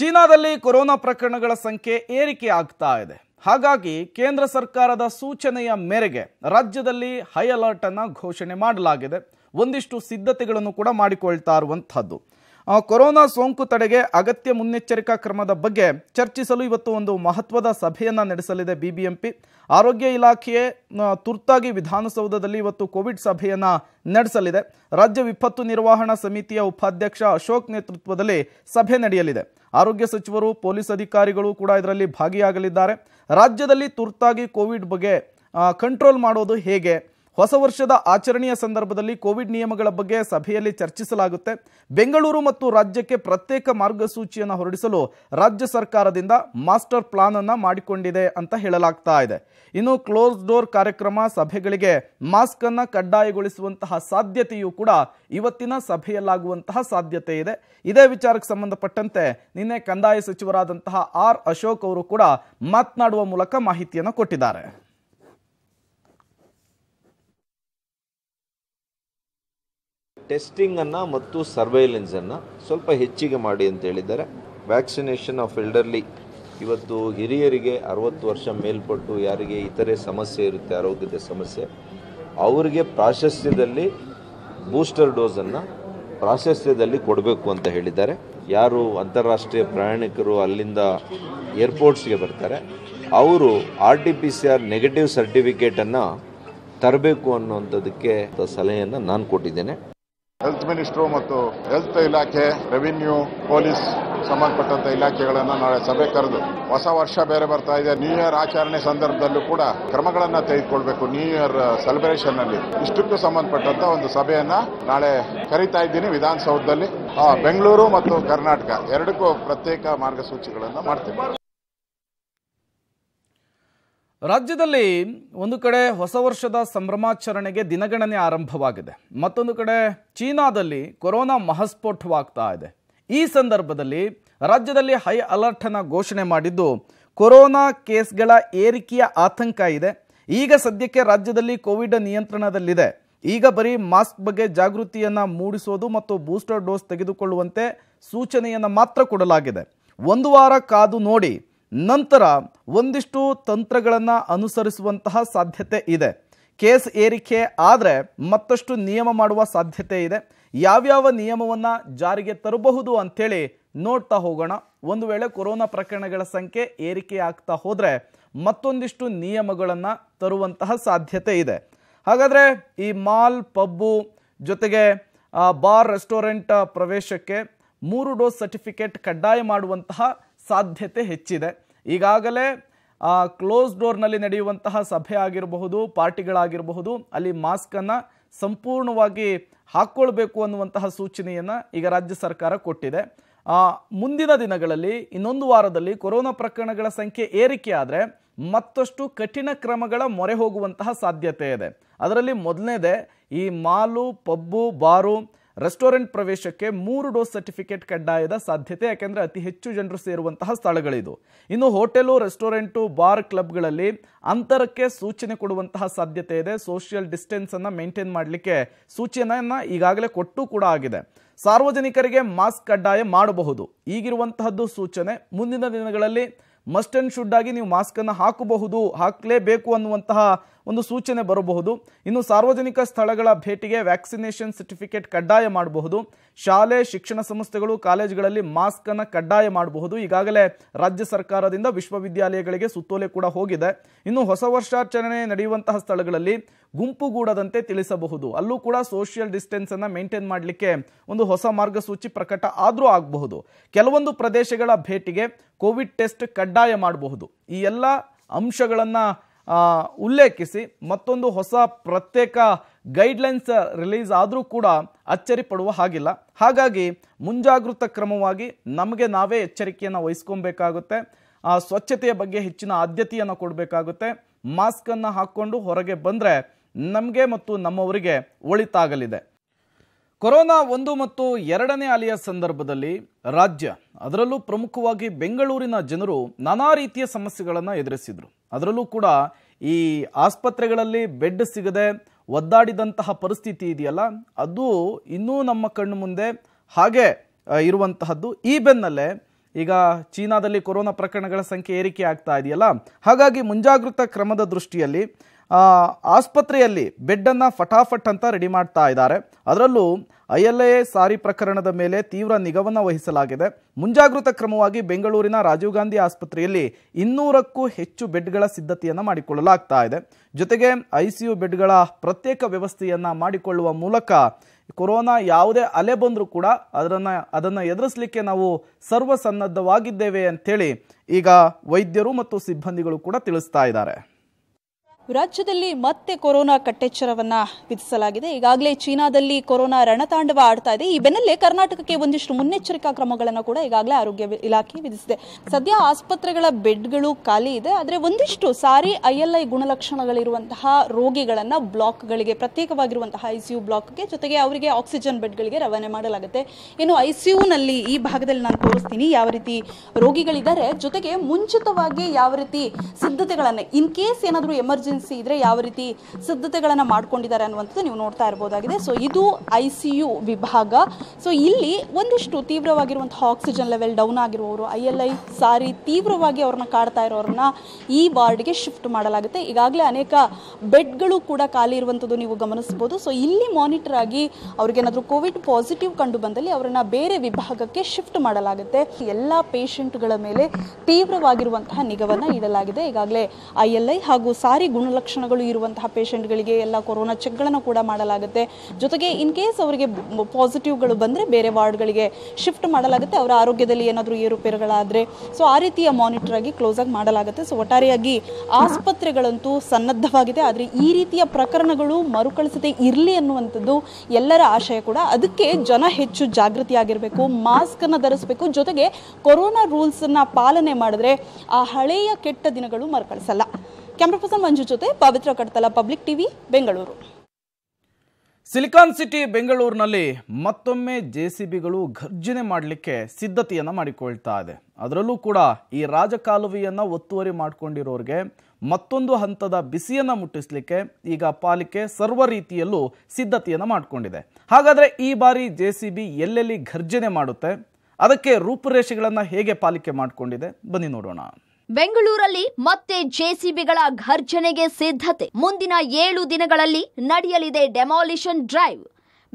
ಚೀನಾದಲ್ಲಿ ಕೊರೋನಾ ಪ್ರಕರಣಗಳ ಸಂಖ್ಯೆ ಏರಿಕೆ ಆಗ್ತಾ ಇದೆ ಹಾಗಾಗಿ ಕೇಂದ್ರ ಸರ್ಕಾರದ ಸೂಚನೆಯ ಮೇರೆಗೆ ರಾಜ್ಯದಲ್ಲಿ ಹೈ ಅಲರ್ಟ್ ಅನ್ನ ಘೋಷಣೆ ಮಾಡಲಾಗಿದೆ ಒಂದಿಷ್ಟು ಸಿದ್ಧತೆಗಳನ್ನು ಕೂಡ ಮಾಡಿಕೊಳ್ತಾ ಇರುವಂತಹದ್ದು ಕೊರೋನಾ ಸೋಂಕು ತಡೆಗೆ ಅಗತ್ಯ ಮುನ್ನೆಚ್ಚರಿಕಾ ಕ್ರಮದ ಬಗ್ಗೆ ಚರ್ಚಿಸಲು ಇವತ್ತು ಒಂದು ಮಹತ್ವದ ಸಭೆಯನ್ನು ನಡೆಸಲಿದೆ ಬಿಬಿಎಂಪಿ ಆರೋಗ್ಯ ಇಲಾಖೆಯೇ ತುರ್ತಾಗಿ ವಿಧಾನಸೌಧದಲ್ಲಿ ಇವತ್ತು ಕೋವಿಡ್ ಸಭೆಯನ್ನು ನಡೆಸಲಿದೆ ರಾಜ್ಯ ವಿಪತ್ತು ನಿರ್ವಹಣಾ ಸಮಿತಿಯ ಉಪಾಧ್ಯಕ್ಷ ಅಶೋಕ್ ನೇತೃತ್ವದಲ್ಲಿ ಸಭೆ ನಡೆಯಲಿದೆ ಆರೋಗ್ಯ ಸಚಿವರು ಪೊಲೀಸ್ ಅಧಿಕಾರಿಗಳು ಕೂಡ ಇದರಲ್ಲಿ ಭಾಗಿಯಾಗಲಿದ್ದಾರೆ ರಾಜ್ಯದಲ್ಲಿ ತುರ್ತಾಗಿ ಕೋವಿಡ್ ಬಗ್ಗೆ ಕಂಟ್ರೋಲ್ ಮಾಡೋದು ಹೇಗೆ ಹೊಸ ವರ್ಷದ ಆಚರಣೆಯ ಸಂದರ್ಭದಲ್ಲಿ ಕೋವಿಡ್ ನಿಯಮಗಳ ಬಗ್ಗೆ ಸಭೆಯಲ್ಲಿ ಚರ್ಚಿಸಲಾಗುತ್ತೆ ಬೆಂಗಳೂರು ಮತ್ತು ರಾಜ್ಯಕ್ಕೆ ಪ್ರತ್ಯೇಕ ಮಾರ್ಗಸೂಚಿಯನ್ನು ಹೊರಡಿಸಲು ರಾಜ್ಯ ಸರ್ಕಾರದಿಂದ ಮಾಸ್ಟರ್ ಪ್ಲಾನ್ ಅನ್ನು ಮಾಡಿಕೊಂಡಿದೆ ಅಂತ ಹೇಳಲಾಗ್ತಾ ಇದೆ ಇನ್ನು ಕ್ಲೋಸ್ ಡೋರ್ ಕಾರ್ಯಕ್ರಮ ಸಭೆಗಳಿಗೆ ಮಾಸ್ಕ್ ಅನ್ನು ಕಡ್ಡಾಯಗೊಳಿಸುವಂತಹ ಸಾಧ್ಯತೆಯೂ ಕೂಡ ಇವತ್ತಿನ ಸಭೆಯಲ್ಲಾಗುವಂತಹ ಸಾಧ್ಯತೆ ಇದೆ ಇದೇ ವಿಚಾರಕ್ಕೆ ಸಂಬಂಧಪಟ್ಟಂತೆ ನಿನ್ನೆ ಕಂದಾಯ ಸಚಿವರಾದಂತಹ ಆರ್ ಅಶೋಕ್ ಅವರು ಕೂಡ ಮಾತನಾಡುವ ಮೂಲಕ ಮಾಹಿತಿಯನ್ನು ಕೊಟ್ಟಿದ್ದಾರೆ ಟೆಸ್ಟಿಂಗನ್ನು ಮತ್ತು ಸರ್ವೈಲೆನ್ಸನ್ನು ಸ್ವಲ್ಪ ಹೆಚ್ಚಿಗೆ ಮಾಡಿ ಅಂತ ಹೇಳಿದ್ದಾರೆ ವ್ಯಾಕ್ಸಿನೇಷನ್ ಆಫ್ ಎಲ್ಡರ್ಲಿ ಇವತ್ತು ಹಿರಿಯರಿಗೆ ಅರವತ್ತು ವರ್ಷ ಮೇಲ್ಪಟ್ಟು ಯಾರಿಗೆ ಇತರೆ ಸಮಸ್ಯೆ ಇರುತ್ತೆ ಆರೋಗ್ಯದ ಸಮಸ್ಯೆ ಅವರಿಗೆ ಪ್ರಾಶಸ್ತ್ಯದಲ್ಲಿ ಬೂಸ್ಟರ್ ಡೋಸನ್ನು ಪ್ರಾಶಸ್ತ್ಯದಲ್ಲಿ ಕೊಡಬೇಕು ಅಂತ ಹೇಳಿದ್ದಾರೆ ಯಾರು ಅಂತಾರಾಷ್ಟ್ರೀಯ ಪ್ರಯಾಣಿಕರು ಅಲ್ಲಿಂದ ಏರ್ಪೋರ್ಟ್ಸ್ಗೆ ಬರ್ತಾರೆ ಅವರು R T P C R negative ಸರ್ಟಿಫಿಕೇಟನ್ನು ತರಬೇಕು ಅನ್ನೋಂಥದ್ದಕ್ಕೆ ಸಲಹೆಯನ್ನು ನಾನು ಕೊಟ್ಟಿದ್ದೇನೆ ಹೆಲ್ತ್ ಮಿನಿಸ್ಟ್ರು ಮತ್ತು ಹೆಲ್ತ್ ಇಲಾಖೆ ರೆವಿನ್ಯೂ ಪೊಲೀಸ್ ಸಂಬಂಧಪಟ್ಟಂತ ಇಲಾಖೆಗಳನ್ನು ನಾಳೆ ಸಭೆ ಕರೆದು ಹೊಸ ವರ್ಷ ಬೇರೆ ಬರ್ತಾ ಇದೆ ನ್ಯೂ ಇಯರ್ ಆಚರಣೆ ಸಂದರ್ಭದಲ್ಲೂ ಕೂಡ ಕ್ರಮಗಳನ್ನು ತೆಗೆದುಕೊಳ್ಬೇಕು ನ್ಯೂ ಇಯರ್ ಸೆಲೆಬ್ರೇಷನ್ ಅಲ್ಲಿ ಇಷ್ಟಕ್ಕೂ ಸಂಬಂಧಪಟ್ಟಂತ ಒಂದು ಸಭೆಯನ್ನ ನಾಳೆ ಕರೀತಾ ಇದ್ದೀನಿ ವಿಧಾನಸೌಧದಲ್ಲಿ ಬೆಂಗಳೂರು ಮತ್ತು ಕರ್ನಾಟಕ ಎರಡಕ್ಕೂ ಪ್ರತ್ಯೇಕ ಮಾರ್ಗಸೂಚಿಗಳನ್ನು ಮಾಡ್ತೀವಿ ರಾಜ್ಯದಲ್ಲಿ ಒಂದು ಕಡೆ ಹೊಸ ವರ್ಷದ ಸಂಭ್ರಮಾಚರಣೆಗೆ ದಿನಗಣನೆ ಆರಂಭವಾಗಿದೆ ಮತ್ತೊಂದು ಕಡೆ ಚೀನಾದಲ್ಲಿ ಕೊರೋನಾ ಮಹಾಸ್ಫೋಟವಾಗ್ತಾ ಇದೆ ಈ ಸಂದರ್ಭದಲ್ಲಿ ರಾಜ್ಯದಲ್ಲಿ ಹೈ ಅಲರ್ಟ್ ಅನ್ನು ಘೋಷಣೆ ಮಾಡಿದ್ದು ಕೊರೋನಾ ಕೇಸ್ಗಳ ಏರಿಕೆಯ ಆತಂಕ ಇದೆ ಈಗ ಸದ್ಯಕ್ಕೆ ರಾಜ್ಯದಲ್ಲಿ ಕೋವಿಡ್ ನಿಯಂತ್ರಣದಲ್ಲಿದೆ ಈಗ ಬರೀ ಮಾಸ್ಕ್ ಬಗ್ಗೆ ಜಾಗೃತಿಯನ್ನು ಮೂಡಿಸೋದು ಮತ್ತು ಬೂಸ್ಟರ್ ಡೋಸ್ ತೆಗೆದುಕೊಳ್ಳುವಂತೆ ಸೂಚನೆಯನ್ನು ಮಾತ್ರ ಕೊಡಲಾಗಿದೆ ಒಂದು ವಾರ ಕಾದು ನೋಡಿ ನಂತರ ಒಂದಿಷ್ಟು ತಂತ್ರಗಳನ್ನು ಅನುಸರಿಸುವಂತಹ ಸಾಧ್ಯತೆ ಇದೆ ಕೇಸ್ ಏರಿಕೆ ಆದರೆ ಮತ್ತಷ್ಟು ನಿಯಮ ಮಾಡುವ ಸಾಧ್ಯತೆ ಇದೆ ಯಾವ್ಯಾವ ನಿಯಮವನ್ನು ಜಾರಿಗೆ ತರಬಹುದು ಅಂಥೇಳಿ ನೋಡ್ತಾ ಹೋಗೋಣ ಒಂದು ವೇಳೆ ಕೊರೋನಾ ಪ್ರಕರಣಗಳ ಸಂಖ್ಯೆ ಏರಿಕೆ ಆಗ್ತಾ ಹೋದರೆ ಮತ್ತೊಂದಿಷ್ಟು ನಿಯಮಗಳನ್ನು ತರುವಂತಹ ಸಾಧ್ಯತೆ ಇದೆ ಹಾಗಾದರೆ ಈ ಮಾಲ್ ಪಬ್ಬು ಜೊತೆಗೆ ಬಾರ್ ರೆಸ್ಟೋರೆಂಟ್ ಪ್ರವೇಶಕ್ಕೆ ಮೂರು ಡೋಸ್ ಸರ್ಟಿಫಿಕೇಟ್ ಕಡ್ಡಾಯ ಮಾಡುವಂತಹ ಸಾಧ್ಯತೆ ಹೆಚ್ಚಿದೆ ಈಗಾಗಲೇ ಕ್ಲೋಸ್ ಡೋರ್ನಲ್ಲಿ ನಡೆಯುವಂತಹ ಸಭೆ ಆಗಿರಬಹುದು ಪಾರ್ಟಿಗಳಾಗಿರಬಹುದು ಅಲ್ಲಿ ಮಾಸ್ಕನ್ನು ಸಂಪೂರ್ಣವಾಗಿ ಹಾಕ್ಕೊಳ್ಬೇಕು ಅನ್ನುವಂತಹ ಸೂಚನೆಯನ್ನು ಈಗ ರಾಜ್ಯ ಸರ್ಕಾರ ಕೊಟ್ಟಿದೆ ಮುಂದಿನ ದಿನಗಳಲ್ಲಿ ಇನ್ನೊಂದು ವಾರದಲ್ಲಿ ಕೊರೋನಾ ಪ್ರಕರಣಗಳ ಸಂಖ್ಯೆ ಏರಿಕೆ ಆದರೆ ಮತ್ತಷ್ಟು ಕಠಿಣ ಕ್ರಮಗಳ ಮೊರೆ ಹೋಗುವಂತಹ ಸಾಧ್ಯತೆ ಇದೆ ಅದರಲ್ಲಿ ಮೊದಲನೇದೇ ಈ ಮಾಲು ಪಬ್ಬು ಬಾರು ರೆಸ್ಟೋರೆಂಟ್ ಪ್ರವೇಶಕ್ಕೆ ಮೂರು ಡೋಸ್ ಸರ್ಟಿಫಿಕೇಟ್ ಕಡ್ಡಾಯದ ಸಾಧ್ಯತೆ ಯಾಕೆಂದರೆ ಅತಿ ಹೆಚ್ಚು ಜನರು ಸೇರುವಂತಹ ಸ್ಥಳಗಳಿದು ಇನ್ನು ಹೋಟೆಲು ರೆಸ್ಟೋರೆಂಟು ಬಾರ್ ಕ್ಲಬ್ಗಳಲ್ಲಿ ಅಂತರಕ್ಕೆ ಸೂಚನೆ ಕೊಡುವಂತಹ ಸಾಧ್ಯತೆ ಇದೆ ಸೋಷಿಯಲ್ ಡಿಸ್ಟೆನ್ಸನ್ನು ಮೇಂಟೈನ್ ಮಾಡಲಿಕ್ಕೆ ಸೂಚನೆಯನ್ನು ಈಗಾಗಲೇ ಕೊಟ್ಟು ಕೂಡ ಆಗಿದೆ ಸಾರ್ವಜನಿಕರಿಗೆ ಮಾಸ್ಕ್ ಕಡ್ಡಾಯ ಮಾಡಬಹುದು ಈಗಿರುವಂತಹದ್ದು ಸೂಚನೆ ಮುಂದಿನ ದಿನಗಳಲ್ಲಿ ಮಸ್ಟ್ ಅಂಡ್ ಶುಡ್ ಆಗಿ ನೀವು ಮಾಸ್ಕನ್ನು ಹಾಕಬಹುದು ಹಾಕಲೇಬೇಕು ಅನ್ನುವಂತಹ ಒಂದು ಸೂಚನೆ ಬರಬಹುದು ಇನ್ನು ಸಾರ್ವಜನಿಕ ಸ್ಥಳಗಳ ಭೇಟಿಗೆ ವ್ಯಾಕ್ಸಿನೇಷನ್ ಸರ್ಟಿಫಿಕೇಟ್ ಕಡ್ಡಾಯ ಮಾಡಬಹುದು ಶಾಲೆ ಶಿಕ್ಷಣ ಸಂಸ್ಥೆಗಳು ಕಾಲೇಜುಗಳಲ್ಲಿ ಮಾಸ್ಕ್ ಅನ್ನು ಕಡ್ಡಾಯ ಮಾಡಬಹುದು ಈಗಾಗಲೇ ರಾಜ್ಯ ಸರ್ಕಾರದಿಂದ ವಿಶ್ವವಿದ್ಯಾಲಯಗಳಿಗೆ ಸುತ್ತೋಲೆ ಕೂಡ ಹೋಗಿದೆ ಇನ್ನು ಹೊಸ ವರ್ಷಾಚರಣೆ ನಡೆಯುವಂತಹ ಸ್ಥಳಗಳಲ್ಲಿ ಗುಂಪುಗೂಡದಂತೆ ತಿಳಿಸಬಹುದು ಅಲ್ಲೂ ಕೂಡ ಸೋಷಿಯಲ್ ಡಿಸ್ಟೆನ್ಸ್ ಅನ್ನ ಮೇಂಟೈನ್ ಮಾಡಲಿಕ್ಕೆ ಒಂದು ಹೊಸ ಮಾರ್ಗಸೂಚಿ ಪ್ರಕಟ ಆದರೂ ಆಗಬಹುದು ಕೆಲವೊಂದು ಪ್ರದೇಶಗಳ ಭೇಟಿಗೆ ಕೋವಿಡ್ ಟೆಸ್ಟ್ ಕಡ್ಡಾಯ ಮಾಡಬಹುದು ಈ ಎಲ್ಲ ಅಂಶಗಳನ್ನು ಉಲ್ಲೇಖಿಸಿ ಮತ್ತೊಂದು ಹೊಸ ಪ್ರತ್ಯೇಕ ಗೈಡ್ಲೈನ್ಸ್ ರಿಲೀಸ್ ಆದರೂ ಕೂಡ ಅಚ್ಚರಿ ಪಡುವ ಹಾಗಿಲ್ಲ ಹಾಗಾಗಿ ಮುಂಜಾಗೃತ ಕ್ರಮವಾಗಿ ನಮಗೆ ನಾವೇ ಎಚ್ಚರಿಕೆಯನ್ನು ವಹಿಸ್ಕೊಬೇಕಾಗುತ್ತೆ ಸ್ವಚ್ಛತೆಯ ಬಗ್ಗೆ ಹೆಚ್ಚಿನ ಆದ್ಯತೆಯನ್ನು ಕೊಡಬೇಕಾಗುತ್ತೆ ಮಾಸ್ಕನ್ನು ಹಾಕ್ಕೊಂಡು ಹೊರಗೆ ಬಂದರೆ ನಮಗೆ ಮತ್ತು ನಮ್ಮವರಿಗೆ ಒಳಿತಾಗಲಿದೆ ಕೊರೋನಾ ಒಂದು ಮತ್ತು ಎರಡನೇ ಅಲೆಯ ಸಂದರ್ಭದಲ್ಲಿ ರಾಜ್ಯ ಅದರಲ್ಲೂ ಪ್ರಮುಖವಾಗಿ ಬೆಂಗಳೂರಿನ ಜನರು ನಾನಾ ರೀತಿಯ ಸಮಸ್ಯೆಗಳನ್ನು ಎದುರಿಸಿದರು ಅದರಲ್ಲೂ ಕೂಡ ಈ ಆಸ್ಪತ್ರೆಗಳಲ್ಲಿ ಬೆಡ್ ಸಿಗದೆ ಒದ್ದಾಡಿದಂತಹ ಪರಿಸ್ಥಿತಿ ಇದೆಯಲ್ಲ ಅದು ಇನ್ನೂ ನಮ್ಮ ಕಣ್ಣು ಮುಂದೆ ಹಾಗೆ ಇರುವಂತಹದ್ದು ಈ ಬೆನ್ನಲ್ಲೇ ಈಗ ಚೀನಾದಲ್ಲಿ ಕೊರೋನಾ ಪ್ರಕರಣಗಳ ಸಂಖ್ಯೆ ಏರಿಕೆ ಆಗ್ತಾ ಇದೆಯಲ್ಲ ಹಾಗಾಗಿ ಮುಂಜಾಗೃತ ಕ್ರಮದ ದೃಷ್ಟಿಯಲ್ಲಿ ಆಸ್ಪತ್ರೆಯಲ್ಲಿ ಬೆಡ್ಡನ್ನು ಫಟಾಫಟ್ ಅಂತ ರೆಡಿ ಮಾಡ್ತಾ ಇದ್ದಾರೆ ಅದರಲ್ಲೂ ಐ ಎಲ್ ಎ ಸಾರಿ ಪ್ರಕರಣದ ಮೇಲೆ ತೀವ್ರ ನಿಗಾವನ್ನು ವಹಿಸಲಾಗಿದೆ ಮುಂಜಾಗೃತ ಕ್ರಮವಾಗಿ ಬೆಂಗಳೂರಿನ ರಾಜೀವ್ ಗಾಂಧಿ ಆಸ್ಪತ್ರೆಯಲ್ಲಿ ಇನ್ನೂರಕ್ಕೂ ಹೆಚ್ಚು ಬೆಡ್ಗಳ ಸಿದ್ಧತೆಯನ್ನು ಮಾಡಿಕೊಳ್ಳಲಾಗ್ತಾ ಇದೆ ಜೊತೆಗೆ ಐ ಸಿ ಯು ಬೆಡ್ಗಳ ಪ್ರತ್ಯೇಕ ವ್ಯವಸ್ಥೆಯನ್ನು ಮಾಡಿಕೊಳ್ಳುವ ಮೂಲಕ ಕೊರೋನಾ ಯಾವುದೇ ಅಲೆ ಬಂದರೂ ಕೂಡ ಅದನ್ನು ಅದನ್ನು ಎದುರಿಸಲಿಕ್ಕೆ ನಾವು ಸರ್ವಸನ್ನದ್ಧವಾಗಿದ್ದೇವೆ ಅಂಥೇಳಿ ಈಗ ವೈದ್ಯರು ಮತ್ತು ಸಿಬ್ಬಂದಿಗಳು ಕೂಡ ತಿಳಿಸ್ತಾ ಇದ್ದಾರೆ ರಾಜ್ಯದಲ್ಲಿ ಮತ್ತೆ ಕೊರೋನಾ ಕಟ್ಟೆಚ್ಚರವನ್ನ ವಿಧಿಸಲಾಗಿದೆ ಈಗಾಗಲೇ ಚೀನಾದಲ್ಲಿ ಕೊರೋನಾ ರಣತಾಂಡವ ಆಡ್ತಾ ಇದೆ ಈ ಬೆನ್ನಲ್ಲೇ ಕರ್ನಾಟಕಕ್ಕೆ ಒಂದಿಷ್ಟು ಮುನ್ನೆಚ್ಚರಿಕಾ ಕ್ರಮಗಳನ್ನು ಕೂಡ ಈಗಾಗಲೇ ಆರೋಗ್ಯ ಇಲಾಖೆ ವಿಧಿಸಿದೆ ಸದ್ಯ ಆಸ್ಪತ್ರೆಗಳ ಬೆಡ್ಗಳು ಖಾಲಿ ಇದೆ ಆದರೆ ಒಂದಿಷ್ಟು ಸಾರಿ ಐಎಲ್ಐ ಗುಣಲಕ್ಷಣಗಳಿರುವಂತಹ ರೋಗಿಗಳನ್ನ ಬ್ಲಾಕ್ಗಳಿಗೆ ಪ್ರತ್ಯೇಕವಾಗಿರುವಂತಹ ಐಸಿಯು ಬ್ಲಾಕ್ಗೆ ಜೊತೆಗೆ ಅವರಿಗೆ ಆಕ್ಸಿಜನ್ ಬೆಡ್ಗಳಿಗೆ ರವಾನೆ ಮಾಡಲಾಗುತ್ತೆ ಇನ್ನು ಐಸಿಯುನಲ್ಲಿ ಈ ಭಾಗದಲ್ಲಿ ನಾನು ತೋರಿಸ್ತೀನಿ ಯಾವ ರೀತಿ ರೋಗಿಗಳಿದ್ದಾರೆ ಜೊತೆಗೆ ಮುಂಚಿತವಾಗಿ ಯಾವ ರೀತಿ ಸಿದ್ಧತೆಗಳನ್ನು ಇನ್ ಕೇಸ್ ಏನಾದರೂ ಎಮರ್ಜೆನ್ಸಿ ಎಮರ್ಜೆನ್ಸಿ ಇದ್ರೆ ಯಾವ ರೀತಿ ಸಿದ್ಧತೆಗಳನ್ನು ಮಾಡ್ಕೊಂಡಿದ್ದಾರೆ ಅನ್ನುವಂಥದ್ದು ನೀವು ನೋಡ್ತಾ ಇರಬಹುದಾಗಿದೆ ಸೊ ಇದು ಐ ಸಿ ಯು ವಿಭಾಗ ಸೊ ಇಲ್ಲಿ ಒಂದಿಷ್ಟು ತೀವ್ರವಾಗಿರುವಂತಹ ಆಕ್ಸಿಜನ್ ಲೆವೆಲ್ ಡೌನ್ ಆಗಿರುವವರು ಐ ಎಲ್ ಐ ಸಾರಿ ತೀವ್ರವಾಗಿ ಅವ್ರನ್ನ ಕಾಡ್ತಾ ಇರೋರನ್ನ ಈ ವಾರ್ಡ್ಗೆ ಶಿಫ್ಟ್ ಮಾಡಲಾಗುತ್ತೆ ಈಗಾಗಲೇ ಅನೇಕ ಬೆಡ್ಗಳು ಕೂಡ ಖಾಲಿ ಇರುವಂಥದ್ದು ನೀವು ಗಮನಿಸ್ಬೋದು ಸೊ ಇಲ್ಲಿ ಮಾನಿಟರ್ ಆಗಿ ಅವ್ರಿಗೇನಾದರೂ ಕೋವಿಡ್ ಪಾಸಿಟಿವ್ ಕಂಡು ಬಂದಲ್ಲಿ ಅವರನ್ನು ಬೇರೆ ವಿಭಾಗಕ್ಕೆ ಶಿಫ್ಟ್ ಮಾಡಲಾಗುತ್ತೆ ಎಲ್ಲ ಪೇಷಂಟ್ಗಳ ಮೇಲೆ ತೀವ್ರವಾಗಿರುವಂತಹ ನಿಗವನ್ನು ಇಡಲಾಗಿದೆ ಈಗಾಗಲೇ ಐ ಎಲ್ ಐ ಹಾಗೂ ಸಾರಿ ಗುಣಲಕ್ಷಣಗಳು ಇರುವಂತಹ ಪೇಷಂಟ್ಗಳಿಗೆ ಎಲ್ಲ ಕೊರೋನಾ ಚೆಕ್ಗಳನ್ನು ಕೂಡ ಮಾಡಲಾಗುತ್ತೆ ಜೊತೆಗೆ ಇನ್ ಕೇಸ್ ಅವರಿಗೆ ಪಾಸಿಟಿವ್ಗಳು ಬಂದರೆ ಬೇರೆ ವಾರ್ಡ್ಗಳಿಗೆ ಶಿಫ್ಟ್ ಮಾಡಲಾಗುತ್ತೆ ಅವರ ಆರೋಗ್ಯದಲ್ಲಿ ಏನಾದರೂ ಏರುಪೇರುಗಳಾದರೆ ಸೊ ಆ ರೀತಿಯ ಮಾನಿಟರ್ ಆಗಿ ಕ್ಲೋಸ್ ಆಗಿ ಮಾಡಲಾಗುತ್ತೆ ಸೊ ಒಟ್ಟಾರೆಯಾಗಿ ಆಸ್ಪತ್ರೆಗಳಂತೂ ಸನ್ನದ್ಧವಾಗಿದೆ ಆದರೆ ಈ ರೀತಿಯ ಪ್ರಕರಣಗಳು ಮರುಕಳಿಸದೆ ಇರಲಿ ಅನ್ನುವಂಥದ್ದು ಎಲ್ಲರ ಆಶಯ ಕೂಡ ಅದಕ್ಕೆ ಜನ ಹೆಚ್ಚು ಜಾಗೃತಿ ಆಗಿರಬೇಕು ಮಾಸ್ಕನ್ನು ಧರಿಸಬೇಕು ಜೊತೆಗೆ ಕೊರೋನಾ ರೂಲ್ಸನ್ನು ಪಾಲನೆ ಮಾಡಿದ್ರೆ ಆ ಹಳೆಯ ಕೆಟ್ಟ ದಿನಗಳು ಮರುಕಳಿಸಲ್ಲ ಕ್ಯಾಮ್ರಾ ಪರ್ಸನ್ ಮಂಜು ಜೊತೆ ಪವಿತ್ರ ಕಟ್ತಲ public TV Bengaluru silicon city ಬೆಂಗಳೂರಿನಲ್ಲಿ ಮತ್ತೊಮ್ಮೆ ಜೆ ಸಿ ಬಿಗಳು ಘರ್ಜನೆ ಮಾಡಲಿಕ್ಕೆ ಸಿದ್ಧತೆಯನ್ನು ಮಾಡಿಕೊಳ್ತಾ ಇದೆ ಅದರಲ್ಲೂ ಕೂಡ ಈ ರಾಜಕಾಲುವೆಯನ್ನು ಒತ್ತುವರಿ ಮಾಡಿಕೊಂಡಿರೋರಿಗೆ ಮತ್ತೊಂದು ಹಂತದ ಬಿಸಿಯನ್ನು ಮುಟ್ಟಿಸಲಿಕ್ಕೆ ಈಗ ಪಾಲಿಕೆ ಸರ್ವ ರೀತಿಯಲ್ಲೂ ಸಿದ್ಧತೆಯನ್ನು ಮಾಡಿಕೊಂಡಿದೆ ಹಾಗಾದರೆ ಈ ಬಾರಿ ಜೆ ಸಿ ಬಿ ಎಲ್ಲೆಲ್ಲಿ ಘರ್ಜನೆ ಮಾಡುತ್ತೆ ಅದಕ್ಕೆ ರೂಪುರೇಷೆಗಳನ್ನು ಹೇಗೆ ಪಾಲಿಕೆ ಮಾಡಿಕೊಂಡಿದೆ ಬನ್ನಿ ನೋಡೋಣ ಬೆಂಗಳೂರಲ್ಲಿ ಮತ್ತೆ ಜೆಸಿಬಿಗಳ ಘರ್ಜನೆಗೆ ಸಿದ್ಧತೆ ಮುಂದಿನ ಏಳು ದಿನಗಳಲ್ಲಿ ನಡೆಯಲಿದೆ ಡೆಮಾಲಿಷನ್ ಡ್ರೈವ್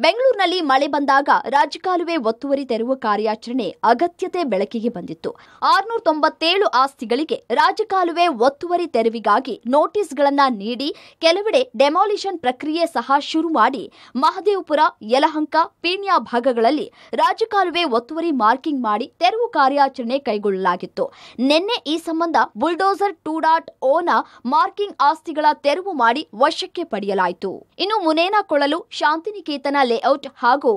ಬೆಂಗಳೂರಿನಲ್ಲಿ ಮಳೆ ಬಂದಾಗ ರಾಜಕಾಲುವೆ ಒತ್ತುವರಿ ತೆರವು ಕಾರ್ಯಾಚರಣೆ ಅಗತ್ಯತೆ ಬೆಳಕಿಗೆ ಬಂದಿತ್ತು ಆರುನೂರ ತೊಂಬತ್ತೇಳು ಆಸ್ತಿಗಳಿಗೆ ರಾಜಕಾಲುವೆ ಒತ್ತುವರಿ ತೆರವಿಗಾಗಿ ನೋಟಿಸ್ಗಳನ್ನ ನೀಡಿ ಕೆಲವೆಡೆ ಡೆಮಾಲಿಷನ್ ಪ್ರಕ್ರಿಯೆ ಸಹ ಶುರು ಮಾಡಿ ಮಹದೇವಪುರ ಯಲಹಂಕ ಪೀಣ್ಯ ಭಾಗಗಳಲ್ಲಿ ರಾಜಕಾಲುವೆ ಒತ್ತುವರಿ ಮಾರ್ಕಿಂಗ್ ಮಾಡಿ ತೆರವು ಕಾರ್ಯಾಚರಣೆ ಕೈಗೊಳ್ಳಲಾಗಿತ್ತು ನಿನ್ನೆ ಈ ಸಂಬಂಧ ಬುಲ್ಡೋಸರ್ ಟೂ ಡಾಟ್ ಓನ ಮಾರ್ಕಿಂಗ್ ಆಸ್ತಿಗಳ ತೆರವು ಮಾಡಿ ವಶಕ್ಕೆ ಪಡೆಯಲಾಯಿತು ಇನ್ನು ಕೊಳ್ಳಲು ಶಾಂತಿನಿಕೇತನ ಲೇಔಟ್ ಹಾಗೂ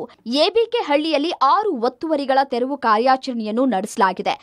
ಎಬಿಕೆ ಹಳ್ಳಿಯಲ್ಲಿ ಆರು ಒತ್ತುವರಿಗಳ ತೆರವು ಕಾರ್ಯಾಚರಣೆಯನ್ನು ನಡೆಸಲಾಗಿದೆ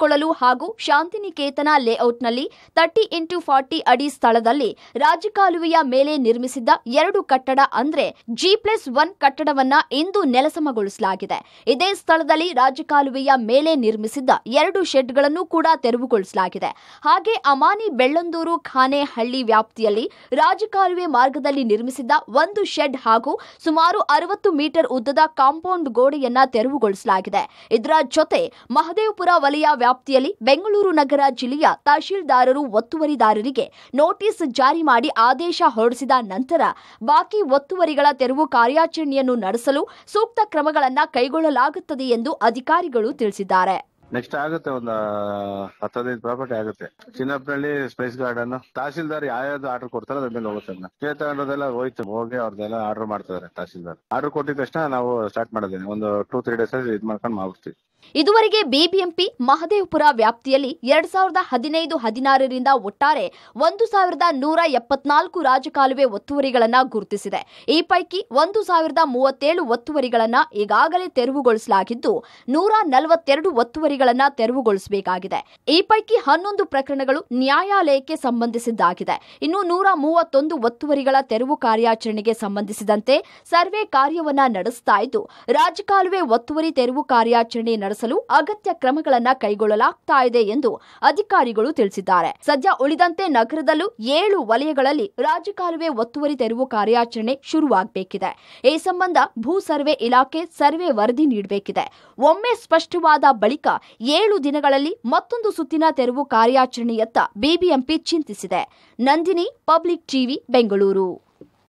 ಕೊಳಲು ಹಾಗೂ ಶಾಂತಿನಿಕೇತನ ಲೇಔಟ್ನಲ್ಲಿ ತರ್ಟಿ ಇಂಟು ಫಾರ್ಟಿ ಅಡಿ ಸ್ಥಳದಲ್ಲಿ ರಾಜಕಾಲುವೆಯ ಮೇಲೆ ನಿರ್ಮಿಸಿದ್ದ ಎರಡು ಕಟ್ಟಡ ಅಂದರೆ ಜಿ ಪ್ಲಸ್ ಒನ್ ಕಟ್ಟಡವನ್ನ ಇಂದು ನೆಲಸಮಗೊಳಿಸಲಾಗಿದೆ ಇದೇ ಸ್ಥಳದಲ್ಲಿ ರಾಜಕಾಲುವೆಯ ಮೇಲೆ ನಿರ್ಮಿಸಿದ್ದ ಎರಡು ಶೆಡ್ಗಳನ್ನು ಕೂಡ ತೆರವುಗೊಳಿಸಲಾಗಿದೆ ಹಾಗೆ ಅಮಾನಿ ಬೆಳ್ಳಂದೂರು ಖಾನೆ ಹಳ್ಳಿ ವ್ಯಾಪ್ತಿಯಲ್ಲಿ ರಾಜಕಾಲುವೆ ಮಾರ್ಗದಲ್ಲಿ ನಿರ್ಮಿಸಿದ್ದ ಒಂದು ಶೆಡ್ ಹಾಗೂ ಸುಮಾರು ಸುಮಾರು ಅರವತ್ತು ಮೀಟರ್ ಉದ್ದದ ಕಾಂಪೌಂಡ್ ಗೋಡೆಯನ್ನ ತೆರವುಗೊಳಿಸಲಾಗಿದೆ ಇದರ ಜೊತೆ ಮಹದೇವಪುರ ವಲಯ ವ್ಯಾಪ್ತಿಯಲ್ಲಿ ಬೆಂಗಳೂರು ನಗರ ಜಿಲ್ಲೆಯ ತಹಶೀಲ್ದಾರರು ಒತ್ತುವರಿದಾರರಿಗೆ ನೋಟಿಸ್ ಜಾರಿ ಮಾಡಿ ಆದೇಶ ಹೊರಡಿಸಿದ ನಂತರ ಬಾಕಿ ಒತ್ತುವರಿಗಳ ತೆರವು ಕಾರ್ಯಾಚರಣೆಯನ್ನು ನಡೆಸಲು ಸೂಕ್ತ ಕ್ರಮಗಳನ್ನು ಕೈಗೊಳ್ಳಲಾಗುತ್ತದೆ ಎಂದು ಅಧಿಕಾರಿಗಳು ತಿಳಿಸಿದ್ದಾರೆ ನೆಕ್ಸ್ಟ್ ಆಗುತ್ತೆ ಒಂದು ಹತ್ತದೈದು ಪ್ರಾಪರ್ಟಿ ಆಗುತ್ತೆ ಚಿನ್ನಪ್ಪನಹಳ್ಳಿ ಸ್ಪೈಸ್ ಗಾರ್ಡನ್ ತಹಸೀಲ್ದಾರ್ ಯಾವ್ಯಾವ್ದು ಆರ್ಡರ್ ಕೊಡ್ತಾರೆ ಅದ್ರ ಮೇಲೆ ಹೋಗುತ್ತೆ ಕೇರ್ ತಗೊಂಡೋದೆಲ್ಲ ಹೋಯ್ತು ಹೋಗಿ ಅವ್ರದ್ದೆಲ್ಲ ಆರ್ಡರ್ ಮಾಡ್ತಾರೆ ತಹಸೀಲ್ದಾರ್ ಆರ್ಡರ್ ಕೊಟ್ಟಿದ ತಕ್ಷಣ ನಾವು ಸ್ಟಾರ್ಟ್ ಮಾಡಿದ್ದೇನೆ ಒಂದು ಟೂ ತ್ರೀ ಡೇಸ್ ಇದು ಮಾಡ್ಕೊಂಡು ಮಾಡ್ಬಿಡ್ತೀವಿ ಇದುವರೆಗೆ ಬಿಬಿಎಂಪಿ ಮಹದೇವಪುರ ವ್ಯಾಪ್ತಿಯಲ್ಲಿ ಎರಡ್ ಸಾವಿರದ ಹದಿನೈದು ಹದಿನಾರರಿಂದ ಒಟ್ಟಾರೆ ಒಂದು ಸಾವಿರದ ನೂರ ಎಪ್ಪತ್ನಾಲ್ಕು ರಾಜಕಾಲುವೆ ಒತ್ತುವರಿಗಳನ್ನು ಗುರುತಿಸಿದೆ ಈ ಪೈಕಿ ಒಂದು ಸಾವಿರದ ಮೂವತ್ತೇಳು ಒತ್ತುವರಿಗಳನ್ನು ಈಗಾಗಲೇ ತೆರವುಗೊಳಿಸಲಾಗಿದ್ದು ನೂರ ನಲವತ್ತೆರಡು ಒತ್ತುವರಿಗಳು ಪ್ರಕರಣಗಳನ್ನ ತೆರವುಗೊಳಿಸಬೇಕಾಗಿದೆ ಈ ಪೈಕಿ ಹನ್ನೊಂದು ಪ್ರಕರಣಗಳು ನ್ಯಾಯಾಲಯಕ್ಕೆ ಸಂಬಂಧಿಸಿದ್ದಾಗಿದೆ ಇನ್ನು ನೂರ ಮೂವತ್ತೊಂದು ಒತ್ತುವರಿಗಳ ತೆರವು ಕಾರ್ಯಾಚರಣೆಗೆ ಸಂಬಂಧಿಸಿದಂತೆ ಸರ್ವೆ ಕಾರ್ಯವನ್ನ ನಡೆಸ್ತಾ ಇದ್ದು ರಾಜಕಾಲುವೆ ಒತ್ತುವರಿ ತೆರವು ಕಾರ್ಯಾಚರಣೆ ನಡೆಸಲು ಅಗತ್ಯ ಕ್ರಮಗಳನ್ನು ಕೈಗೊಳ್ಳಲಾಗ್ತಾ ಇದೆ ಎಂದು ಅಧಿಕಾರಿಗಳು ತಿಳಿಸಿದ್ದಾರೆ ಸದ್ಯ ಉಳಿದಂತೆ ನಗರದಲ್ಲೂ ಏಳು ವಲಯಗಳಲ್ಲಿ ರಾಜಕಾಲುವೆ ಒತ್ತುವರಿ ತೆರವು ಕಾರ್ಯಾಚರಣೆ ಶುರುವಾಗಬೇಕಿದೆ ಈ ಸಂಬಂಧ ಭೂ ಸರ್ವೆ ಇಲಾಖೆ ಸರ್ವೆ ವರದಿ ನೀಡಬೇಕಿದೆ ಒಮ್ಮೆ ಸ್ಪಷ್ಟವಾದ ಬಳಿಕ ಏಳು ದಿನಗಳಲ್ಲಿ ಮತ್ತೊಂದು ಸುತ್ತಿನ ತೆರವು ಕಾರ್ಯಾಚರಣೆಯತ್ತ ಬಿಬಿಎಂಪಿ ಚಿಂತಿಸಿದೆ ನಂದಿನಿ ಪಬ್ಲಿಕ್ ಟಿವಿ ಬೆಂಗಳೂರು